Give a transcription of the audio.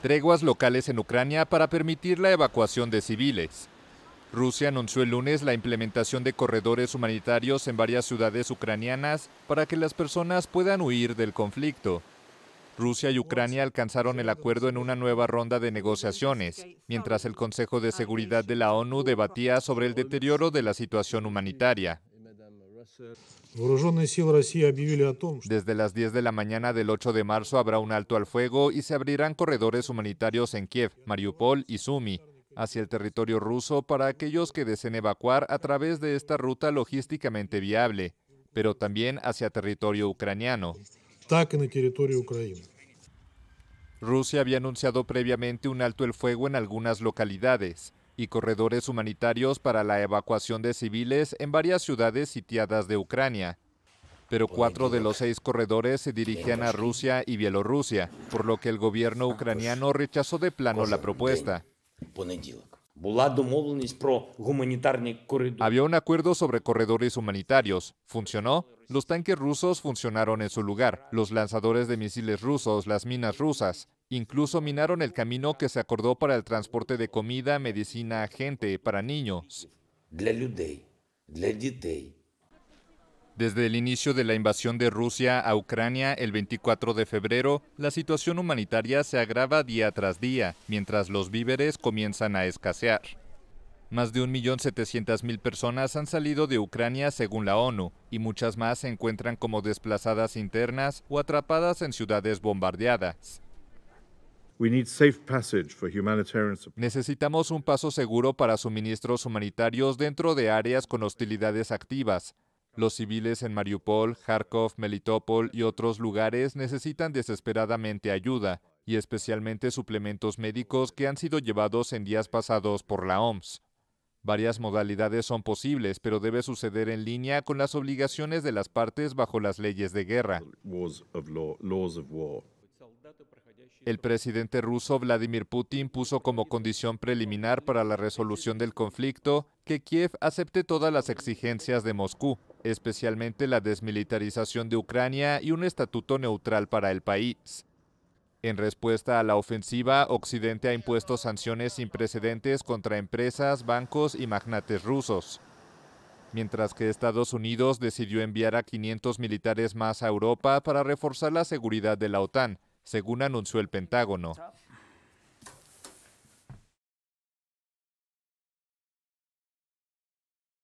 treguas locales en Ucrania para permitir la evacuación de civiles. Rusia anunció el lunes la implementación de corredores humanitarios en varias ciudades ucranianas para que las personas puedan huir del conflicto. Rusia y Ucrania alcanzaron el acuerdo en una nueva ronda de negociaciones, mientras el Consejo de Seguridad de la ONU debatía sobre el deterioro de la situación humanitaria. Desde las 10 de la mañana del 8 de marzo habrá un alto al fuego y se abrirán corredores humanitarios en Kiev, Mariupol y Sumi hacia el territorio ruso para aquellos que deseen evacuar a través de esta ruta logísticamente viable, pero también hacia territorio ucraniano. Rusia había anunciado previamente un alto el fuego en algunas localidades y corredores humanitarios para la evacuación de civiles en varias ciudades sitiadas de Ucrania. Pero cuatro de los seis corredores se dirigían a Rusia y Bielorrusia, por lo que el gobierno ucraniano rechazó de plano la propuesta. Había un acuerdo sobre corredores humanitarios. ¿Funcionó? Los tanques rusos funcionaron en su lugar, los lanzadores de misiles rusos, las minas rusas. Incluso minaron el camino que se acordó para el transporte de comida, medicina gente, para niños. Desde el inicio de la invasión de Rusia a Ucrania el 24 de febrero, la situación humanitaria se agrava día tras día, mientras los víveres comienzan a escasear. Más de 1.700.000 personas han salido de Ucrania según la ONU, y muchas más se encuentran como desplazadas internas o atrapadas en ciudades bombardeadas. Necesitamos un paso seguro para suministros humanitarios dentro de áreas con hostilidades activas. Los civiles en Mariupol, Kharkov, Melitopol y otros lugares necesitan desesperadamente ayuda, y especialmente suplementos médicos que han sido llevados en días pasados por la OMS. Varias modalidades son posibles, pero debe suceder en línea con las obligaciones de las partes bajo las leyes de guerra. El presidente ruso Vladimir Putin puso como condición preliminar para la resolución del conflicto que Kiev acepte todas las exigencias de Moscú, especialmente la desmilitarización de Ucrania y un estatuto neutral para el país. En respuesta a la ofensiva, Occidente ha impuesto sanciones sin precedentes contra empresas, bancos y magnates rusos. Mientras que Estados Unidos decidió enviar a 500 militares más a Europa para reforzar la seguridad de la OTAN, según anunció el Pentágono.